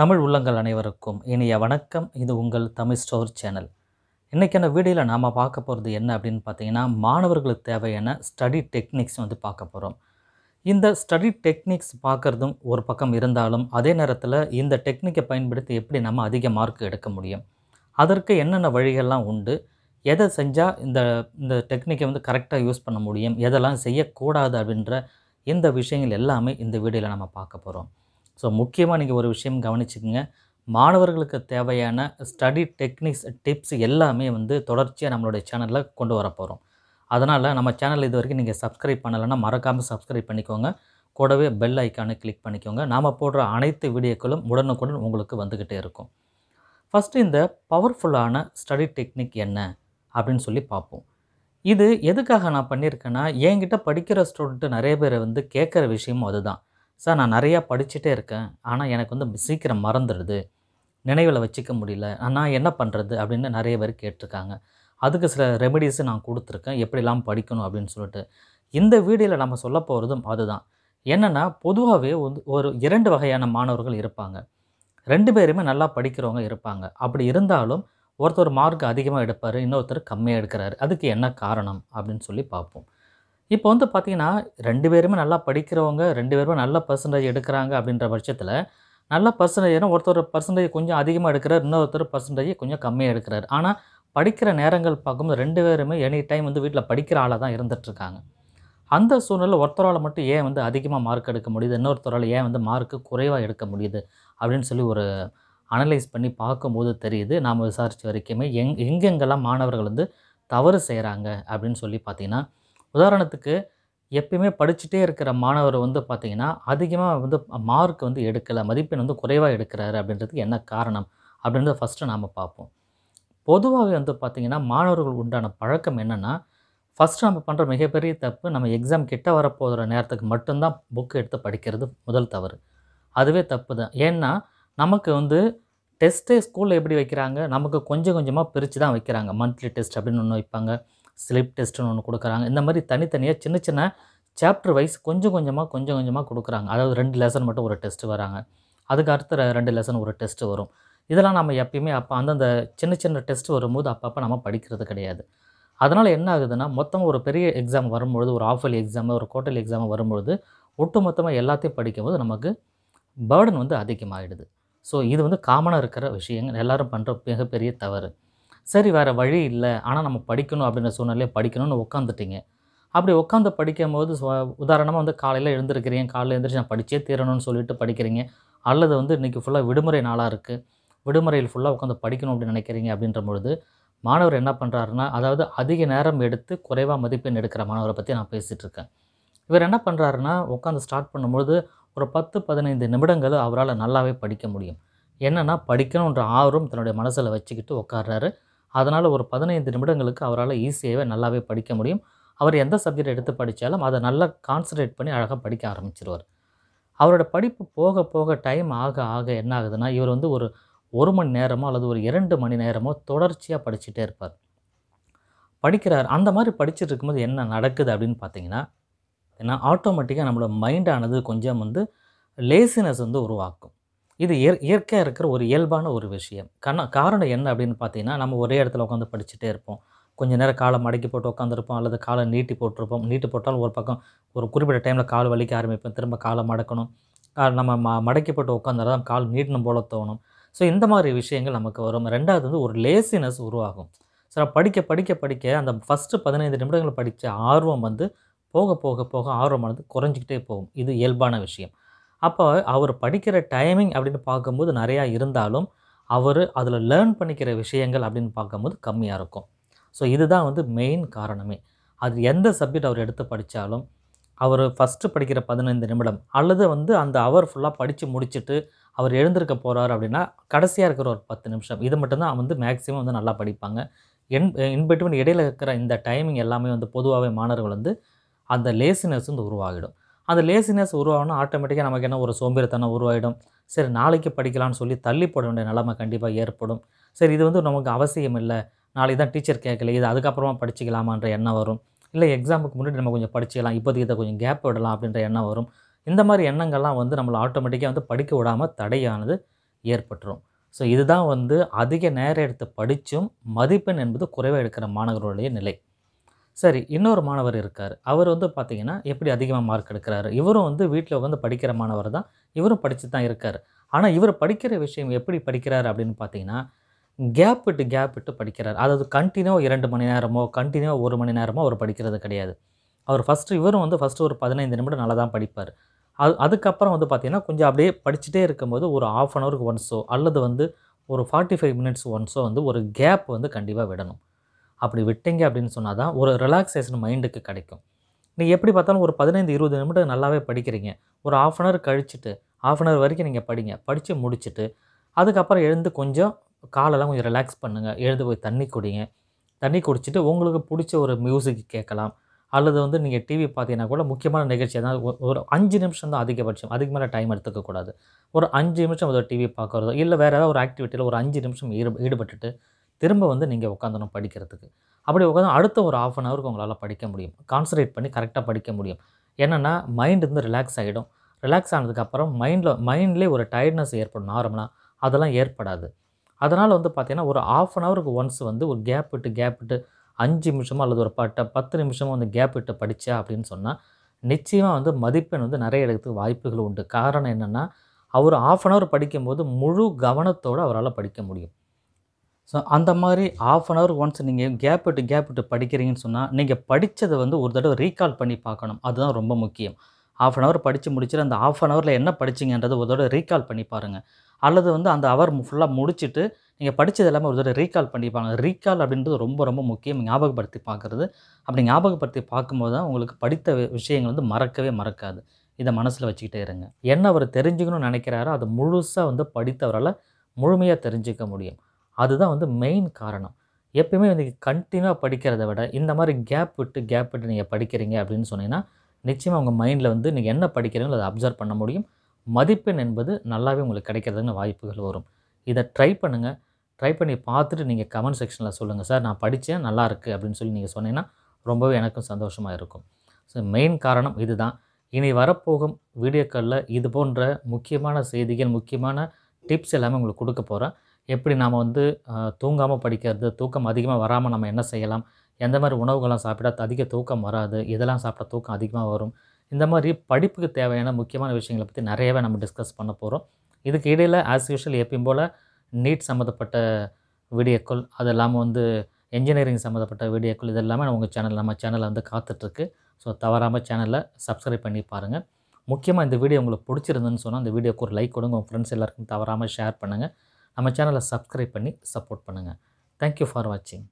தமிழ் உள்ளங்கள் அனைவருக்கும் இனிய வணக்கம் இது உங்கள் தமிழ் ஸ்டோர் சேனல் இன்றைக்கான வீடியோவில் நாம் பார்க்க போகிறது என்ன அப்படின்னு பார்த்தீங்கன்னா மாணவர்களுக்கு தேவையான ஸ்டடி டெக்னிக்ஸ் வந்து பார்க்க போகிறோம் இந்த ஸ்டடி டெக்னிக்ஸ் பார்க்குறதும் ஒரு பக்கம் இருந்தாலும் அதே நேரத்தில் இந்த டெக்னிக்கை பயன்படுத்தி எப்படி நம்ம அதிக மார்க் எடுக்க முடியும் அதற்கு என்னென்ன வழிகள்லாம் உண்டு எதை செஞ்சால் இந்த இந்த டெக்னிக்கை வந்து கரெக்டாக யூஸ் பண்ண முடியும் எதெல்லாம் செய்யக்கூடாது அப்படின்ற இந்த விஷயங்கள் எல்லாமே இந்த வீடியோவில் நம்ம பார்க்க போகிறோம் ஸோ முக்கியமாக நீங்கள் ஒரு விஷயம் கவனிச்சுக்கோங்க மாணவர்களுக்கு தேவையான ஸ்டடி டெக்னிக்ஸ் டிப்ஸ் எல்லாமே வந்து தொடர்ச்சியாக நம்மளுடைய சேனலில் கொண்டு வர போகிறோம் அதனால் நம்ம சேனல் இது வரைக்கும் நீங்கள் சப்ஸ்கிரைப் பண்ணலைன்னா மறக்காமல் சப்ஸ்கிரைப் பண்ணிக்கோங்க கூடவே பெல் ஐக்கானை கிளிக் பண்ணிக்கோங்க நாம் போடுற அனைத்து வீடியோக்களும் உடனுக்குடன் உங்களுக்கு வந்துக்கிட்டே இருக்கும் ஃபஸ்ட்டு இந்த பவர்ஃபுல்லான ஸ்டடி டெக்னிக் என்ன அப்படின்னு சொல்லி பார்ப்போம் இது எதுக்காக நான் பண்ணியிருக்கேன்னா என்கிட்ட படிக்கிற ஸ்டூடெண்ட்டு நிறைய பேர் வந்து கேட்குற விஷயமும் அதுதான் சார் நான் நிறையா படிச்சுட்டே இருக்கேன் ஆனால் எனக்கு வந்து சீக்கிரம் மறந்துடுது நினைவில் வச்சுக்க முடியல நான் என்ன பண்ணுறது அப்படின்னு நிறைய பேர் கேட்டிருக்காங்க அதுக்கு சில ரெமெடிஸு நான் கொடுத்துருக்கேன் எப்படிலாம் படிக்கணும் அப்படின்னு சொல்லிட்டு இந்த வீடியோவில் நம்ம சொல்ல போகிறதும் அதுதான் என்னென்னா பொதுவாகவே ஒரு இரண்டு வகையான மாணவர்கள் இருப்பாங்க ரெண்டு பேருமே நல்லா படிக்கிறவங்க இருப்பாங்க அப்படி இருந்தாலும் ஒருத்தர் மார்க் அதிகமாக எடுப்பார் இன்னொருத்தர் கம்மியாக எடுக்கிறாரு அதுக்கு என்ன காரணம் அப்படின்னு சொல்லி பார்ப்போம் இப்போ வந்து பார்த்திங்கன்னா ரெண்டு பேருமே நல்லா படிக்கிறவங்க ரெண்டு பேருமே நல்ல பர்சன்டேஜ் எடுக்கிறாங்க அப்படின்ற பட்சத்தில் நல்ல பர்சன்டேஜ்னா ஒருத்தர் பர்சன்டேஜ் கொஞ்சம் அதிகமாக எடுக்கிறார் இன்னொருத்தர் பர்சன்டேஜ் கொஞ்சம் கம்மியாக எடுக்கிறார் ஆனால் படிக்கிற நேரங்கள் பார்க்கும்போது ரெண்டு பேருமே எனி டைம் வந்து வீட்டில் படிக்கிற ஆளாக தான் இருந்துகிட்ருக்காங்க அந்த சூழ்நிலை ஒருத்தரால் மட்டும் ஏன் வந்து அதிகமாக மார்க் எடுக்க முடியுது இன்னொருத்தரால் ஏன் வந்து மார்க்கு குறைவாக எடுக்க முடியுது அப்படின்னு சொல்லி ஒரு அனலைஸ் பண்ணி பார்க்கும்போது தெரியுது நாம் விசாரித்த வரைக்குமே எங் எங்கெங்கெல்லாம் மாணவர்கள் வந்து தவறு செய்கிறாங்க அப்படின்னு சொல்லி பார்த்திங்கன்னா உதாரணத்துக்கு எப்பயுமே படிச்சுட்டே இருக்கிற மாணவர் வந்து பார்த்திங்கன்னா அதிகமாக வந்து மார்க் வந்து எடுக்கலை மதிப்பெண் வந்து குறைவாக எடுக்கிறாரு அப்படின்றதுக்கு என்ன காரணம் அப்படின்றத ஃபஸ்ட்டு நாம் பார்ப்போம் பொதுவாகவே வந்து பார்த்திங்கன்னா மாணவர்கள் உண்டான பழக்கம் என்னென்னா ஃபஸ்ட்டு நம்ம பண்ணுற மிகப்பெரிய தப்பு நம்ம எக்ஸாம் கிட்ட வரப்போகிற நேரத்துக்கு மட்டும்தான் புக் எடுத்து படிக்கிறது முதல் தவறு அதுவே தப்பு தான் ஏன்னா நமக்கு வந்து டெஸ்ட்டே ஸ்கூலில் எப்படி வைக்கிறாங்க நமக்கு கொஞ்சம் கொஞ்சமாக பிரித்து தான் வைக்கிறாங்க மந்த்லி டெஸ்ட் அப்படின்னு ஒன்று வைப்பாங்க ஸ்லிப் டெஸ்ட்டுன்னு ஒன்று கொடுக்குறாங்க இந்த மாதிரி தனித்தனியாக சின்ன சின்ன சாப்டர் வைஸ் கொஞ்சம் கொஞ்சமாக கொஞ்சம் கொஞ்சமாக கொடுக்குறாங்க அதாவது ரெண்டு லெசன் மட்டும் ஒரு டெஸ்ட்டு வராங்க அதுக்கு அடுத்த ரெண்டு லெசன் ஒரு டெஸ்ட்டு வரும் இதெல்லாம் நம்ம எப்பயுமே அப்போ அந்தந்த சின்ன சின்ன டெஸ்ட் வரும்போது அப்பப்போ நம்ம படிக்கிறது கிடையாது அதனால் என்ன ஆகுதுன்னா மொத்தமாக ஒரு பெரிய எக்ஸாம் வரும்பொழுது ஒரு ஆஃப் எக்ஸாம் எக்ஸாமு ஒரு கோட்டல் எக்ஸாம் வரும்பொழுது ஒட்டு மொத்தமாக எல்லாத்தையும் படிக்கும்போது நமக்கு பேர்டன் வந்து அதிகமாகிடுது ஸோ இது வந்து காமனாக இருக்கிற விஷயங்கள் எல்லோரும் பண்ணுற மிகப்பெரிய தவறு சரி வேறு வழி இல்லை ஆனால் நம்ம படிக்கணும் அப்படின்ற சூழ்நிலையை படிக்கணும்னு உட்காந்துட்டிங்க அப்படி உட்காந்து படிக்கும் போது உதாரணமாக வந்து காலையில் எழுந்திருக்கிறீங்க காலையில் எழுந்திரிச்சு நான் படித்தே தீரணும்னு சொல்லிட்டு படிக்கிறீங்க அல்லது வந்து இன்றைக்கி ஃபுல்லாக விடுமுறை நாளாக இருக்குது விடுமுறையில் ஃபுல்லாக உட்காந்து படிக்கணும் அப்படின்னு நினைக்கிறீங்க அப்படின்ற பொழுது மாணவர் என்ன பண்ணுறாருன்னா அதாவது அதிக நேரம் எடுத்து குறைவாக மதிப்பெண் எடுக்கிற மாணவரை பற்றி நான் பேசிகிட்டு இருக்கேன் இவர் என்ன பண்ணுறாருன்னா உட்காந்து ஸ்டார்ட் பண்ணும்பொழுது ஒரு பத்து பதினைந்து நிமிடங்கள் அவரால் நல்லாவே படிக்க முடியும் என்னென்னா படிக்கணுன்ற ஆர்வம் தன்னுடைய மனசில் வச்சுக்கிட்டு உட்காடுறாரு அதனால் ஒரு பதினைந்து நிமிடங்களுக்கு அவரால் ஈஸியாகவே e நல்லாவே படிக்க முடியும் அவர் எந்த சப்ஜெக்ட் எடுத்து படித்தாலும் அதை நல்லா கான்சன்ட்ரேட் பண்ணி அழகாக படிக்க ஆரம்பிச்சிருவார் அவரோட படிப்பு போக போக டைம் ஆக ஆக என்ன ஆகுதுன்னா இவர் வந்து ஒரு ஒரு மணி நேரமோ அல்லது ஒரு இரண்டு மணி நேரமோ தொடர்ச்சியாக படிச்சுட்டே இருப்பார் படிக்கிறார் அந்த மாதிரி படிச்சுட்டு இருக்கும்போது என்ன நடக்குது அப்படின்னு பார்த்தீங்கன்னா ஏன்னா ஆட்டோமேட்டிக்காக நம்மளோட மைண்டானது கொஞ்சம் வந்து லேசினஸ் வந்து உருவாக்கும் இது இயற் இயற்கையாக இருக்கிற ஒரு இயல்பான ஒரு விஷயம் கண்ண காரணம் என்ன அப்படின்னு பார்த்தீங்கன்னா நம்ம ஒரே இடத்துல உட்காந்து படிச்சுட்டே இருப்போம் கொஞ்சம் நேரம் காலை மடக்கி போட்டு உட்காந்துருப்போம் அல்லது காலை நீட்டி போட்டிருப்போம் நீட்டி போட்டாலும் ஒரு பக்கம் ஒரு குறிப்பிட்ட டைமில் கால் வலிக்க ஆரம்பிப்போம் திரும்ப காலை மடக்கணும் நம்ம ம மடக்கி போட்டு உட்காந்துருந்தா கால் நீட்டணும் போல தோணும் ஸோ இந்த மாதிரி விஷயங்கள் நமக்கு வரும் ரெண்டாவது வந்து ஒரு லேசினஸ் உருவாகும் ஸோ படிக்க படிக்க படிக்க அந்த ஃபஸ்ட்டு பதினைந்து நிமிடங்கள் படித்த ஆர்வம் வந்து போக போக போக ஆர்வமானது குறைஞ்சிக்கிட்டே போகும் இது இயல்பான விஷயம் அப்போ அவர் படிக்கிற டைமிங் அப்படின்னு பார்க்கும்போது நிறையா இருந்தாலும் அவர் அதில் லேர்ன் பண்ணிக்கிற விஷயங்கள் அப்படின்னு பார்க்கும்போது கம்மியாக இருக்கும் ஸோ இதுதான் வந்து மெயின் காரணமே அது எந்த சப்ஜெக்ட் அவர் எடுத்து படித்தாலும் அவர் ஃபஸ்ட்டு படிக்கிற பதினைந்து நிமிடம் அல்லது வந்து அந்த அவர் ஃபுல்லாக படித்து முடிச்சுட்டு அவர் எழுந்திருக்க போகிறார் அப்படின்னா கடைசியாக இருக்கிற ஒரு பத்து நிமிஷம் இது மட்டும்தான் வந்து மேக்ஸிமம் வந்து நல்லா படிப்பாங்க என் இன்பிட்வீன் இடையில் இருக்கிற இந்த டைமிங் எல்லாமே வந்து பொதுவாகவே மாணவர்கள் வந்து அந்த லேசினஸ் வந்து உருவாகிடும் அந்த லேசினஸ் உருவாகணும் ஆட்டோமேட்டிக்காக நமக்கு என்ன ஒரு சோம்பேறித்தனம் உருவாகிடும் சரி நாளைக்கு படிக்கலாம்னு சொல்லி தள்ளி போட வேண்டிய நிலமை கண்டிப்பாக ஏற்படும் சரி இது வந்து நமக்கு அவசியம் இல்லை நாளைக்கு தான் டீச்சர் கேட்கல இது அதுக்கப்புறமா படிச்சிக்கலாமான்ற எண்ணம் வரும் இல்லை எக்ஸாமுக்கு முன்னாடி நம்ம கொஞ்சம் படிச்சிக்கலாம் இப்போதைக்கு இதை கொஞ்சம் கேப் விடலாம் அப்படின்ற எண்ணம் வரும் இந்த மாதிரி எண்ணங்கள்லாம் வந்து நம்மளை ஆட்டோமேட்டிக்காக வந்து படிக்க விடாமல் தடையானது ஏற்பட்டுரும் ஸோ இதுதான் வந்து அதிக நேரம் எடுத்து படித்தும் மதிப்பெண் என்பது குறைவாக எடுக்கிற மாணவர்களுடைய நிலை சரி இன்னொரு மாணவர் இருக்கார் அவர் வந்து பார்த்திங்கன்னா எப்படி அதிகமாக மார்க் எடுக்கிறாரு இவரும் வந்து வீட்டில் உட்காந்து படிக்கிற மாணவர் தான் இவரும் படித்து தான் இருக்கார் ஆனால் இவர் படிக்கிற விஷயம் எப்படி படிக்கிறார் அப்படின்னு பார்த்தீங்கன்னா கேப் விட்டு கேப் விட்டு படிக்கிறார் அதாவது கண்டினியூ இரண்டு மணி நேரமோ கண்டினியூவாக ஒரு மணி நேரமோ அவர் படிக்கிறது கிடையாது அவர் ஃபஸ்ட்டு இவரும் வந்து ஃபஸ்ட்டு ஒரு பதினைந்து நிமிடம் நல்லா தான் படிப்பார் அது அதுக்கப்புறம் வந்து பார்த்திங்கன்னா கொஞ்சம் அப்படியே படிச்சுட்டே இருக்கும்போது ஒரு ஆஃப் அன் ஹவருக்கு ஒன்ஸோ அல்லது வந்து ஒரு ஃபார்ட்டி ஃபைவ் மினிட்ஸ் ஒன்ஸோ வந்து ஒரு கேப் வந்து கண்டிப்பாக விடணும் அப்படி விட்டீங்க அப்படின்னு சொன்னால் தான் ஒரு ரிலாக்ஸேஷன் மைண்டுக்கு கிடைக்கும் நீங்கள் எப்படி பார்த்தாலும் ஒரு பதினைந்து இருபது நிமிடம் நல்லாவே படிக்கிறீங்க ஒரு ஆஃப் அன் ஹவர் கழிச்சுட்டு ஆஃப் அன் ஹவர் வரைக்கும் நீங்கள் படிங்க படித்து முடிச்சுட்டு அதுக்கப்புறம் எழுந்து கொஞ்சம் காலெல்லாம் கொஞ்சம் ரிலாக்ஸ் பண்ணுங்கள் எழுந்து போய் தண்ணி குடிங்க தண்ணி குடிச்சிட்டு உங்களுக்கு பிடிச்ச ஒரு மியூசிக் கேட்கலாம் அல்லது வந்து நீங்கள் டிவி பார்த்தீங்கன்னா கூட முக்கியமான நிகழ்ச்சி தான் ஒரு அஞ்சு நிமிஷம் தான் அதிகபட்சம் அதுக்கு மேலே டைம் எடுத்துக்கக்கூடாது ஒரு அஞ்சு நிமிஷம் ஏதோ டிவி பார்க்குறதோ இல்லை வேறு ஏதாவது ஒரு ஆக்டிவிட்டியில் ஒரு அஞ்சு நிமிஷம் ஈடு ஈடுபட்டுட்டு திரும்ப வந்து நீங்கள் உட்காந்துணும் படிக்கிறதுக்கு அப்படி உட்காந்து அடுத்த ஒரு ஆஃப் அன் ஹவருக்கு உங்களால் படிக்க முடியும் கான்சன்ட்ரேட் பண்ணி கரெக்டாக படிக்க முடியும் என்னென்னா மைண்டு வந்து ரிலாக்ஸ் ஆகிடும் ரிலாக்ஸ் ஆனதுக்கப்புறம் மைண்டில் மைண்ட்லேயே ஒரு டயர்ட்னஸ் ஏற்படும் நார்மலாக அதெல்லாம் ஏற்படாது அதனால் வந்து பார்த்திங்கன்னா ஒரு ஆஃப் அன் ஹவருக்கு ஒன்ஸ் வந்து ஒரு கேப் விட்டு கேப் விட்டு அஞ்சு நிமிஷமோ அல்லது ஒரு பட்ட பத்து நிமிஷமோ வந்து கேப் விட்டு படித்தா அப்படின்னு சொன்னால் நிச்சயமாக வந்து மதிப்பெண் வந்து நிறைய இடத்துக்கு வாய்ப்புகள் உண்டு காரணம் என்னென்னா அவர் ஆஃப் அன் ஹவர் படிக்கும்போது முழு கவனத்தோடு அவரால் படிக்க முடியும் ஸோ அந்த மாதிரி ஆஃப் அன் ஹவர் ஒன்ஸ் நீங்கள் கேப் விட்டு கேப் விட்டு படிக்கிறீங்கன்னு சொன்னால் நீங்கள் படித்ததை வந்து ஒரு தடவை ரீகால் பண்ணி பார்க்கணும் அதுதான் ரொம்ப முக்கியம் ஆஃப் அன் ஹவர் படித்து முடிச்சுட்டு அந்த ஆஃப் அன் ஹவரில் என்ன படிச்சிங்கன்றதை ஒரு தடவை ரீகால் பண்ணி பாருங்கள் அல்லது வந்து அந்த அவர் ஃபுல்லாக முடிச்சுட்டு நீங்கள் படித்தது எல்லாமே ஒரு தடவை ரீகால் பண்ணி ரீகால் அப்படின்றது ரொம்ப ரொம்ப முக்கியம் ஞாபகப்படுத்தி பார்க்குறது அப்படி ஞாபகப்படுத்தி பார்க்கும்போது தான் உங்களுக்கு படித்த விஷயங்கள் வந்து மறக்கவே மறக்காது இதை மனசில் வச்சுக்கிட்டே இருங்க என்ன அவர் தெரிஞ்சுக்கணும்னு நினைக்கிறாரோ அதை முழுசாக வந்து படித்தவரால் முழுமையாக தெரிஞ்சுக்க முடியும் அதுதான் வந்து மெயின் காரணம் எப்பயுமே வந்து கண்டினியூவாக படிக்கிறத விட இந்த மாதிரி கேப் விட்டு கேப் விட்டு நீங்கள் படிக்கிறீங்க அப்படின்னு சொன்னீங்கன்னா நிச்சயமாக உங்கள் மைண்டில் வந்து நீங்கள் என்ன படிக்கிறீங்களோ அதை அப்சர்வ் பண்ண முடியும் மதிப்பெண் என்பது நல்லாவே உங்களுக்கு கிடைக்கிறதுன்னு வாய்ப்புகள் வரும் இதை ட்ரை பண்ணுங்கள் ட்ரை பண்ணி பார்த்துட்டு நீங்கள் கமெண்ட் செக்ஷனில் சொல்லுங்கள் சார் நான் படித்தேன் நல்லா இருக்குது அப்படின்னு சொல்லி நீங்கள் சொன்னீங்கன்னா ரொம்பவே எனக்கும் சந்தோஷமாக இருக்கும் ஸோ மெயின் காரணம் இது தான் இனி வரப்போகும் வீடியோக்களில் இது போன்ற முக்கியமான செய்திகள் முக்கியமான டிப்ஸ் எல்லாமே உங்களுக்கு கொடுக்க போகிறேன் எப்படி நாம் வந்து தூங்காமல் படிக்கிறது தூக்கம் அதிகமாக வராமல் நம்ம என்ன செய்யலாம் எந்த மாதிரி உணவுகள்லாம் சாப்பிட்டா அதிக தூக்கம் வராது இதெல்லாம் சாப்பிட்டா தூக்கம் அதிகமாக வரும் இந்த மாதிரி படிப்புக்கு தேவையான முக்கியமான விஷயங்களை பற்றி நிறையவே நம்ம டிஸ்கஸ் பண்ண போகிறோம் இதுக்கு இடையில் ஆஸ் யூஷுவல் எப்பயும் போல் நீட் சம்மந்தப்பட்ட வீடியோக்கள் அது இல்லாமல் வந்து என்ஜினியரிங் சம்மந்தப்பட்ட வீடியோக்கள் இது எல்லாமே உங்கள் சேனல் நம்ம சேனலில் வந்து காத்துட்ருக்கு ஸோ தவறாமல் சேனலில் சப்ஸ்கிரைப் பண்ணி பாருங்கள் முக்கியமாக இந்த வீடியோ உங்களுக்கு பிடிச்சிருந்துன்னு சொன்னால் அந்த வீடியோக்கு ஒரு லைக் கொடுங்க உங்கள் ஃப்ரெண்ட்ஸ் எல்லாருக்கும் தவறாமல் ஷேர் பண்ணுங்கள் நம்ம சேனலை சப்ஸ்கிரைப் பண்ணி சப்போர்ட் பண்ணுங்கள் தேங்க்யூ ஃபார் வாட்சிங்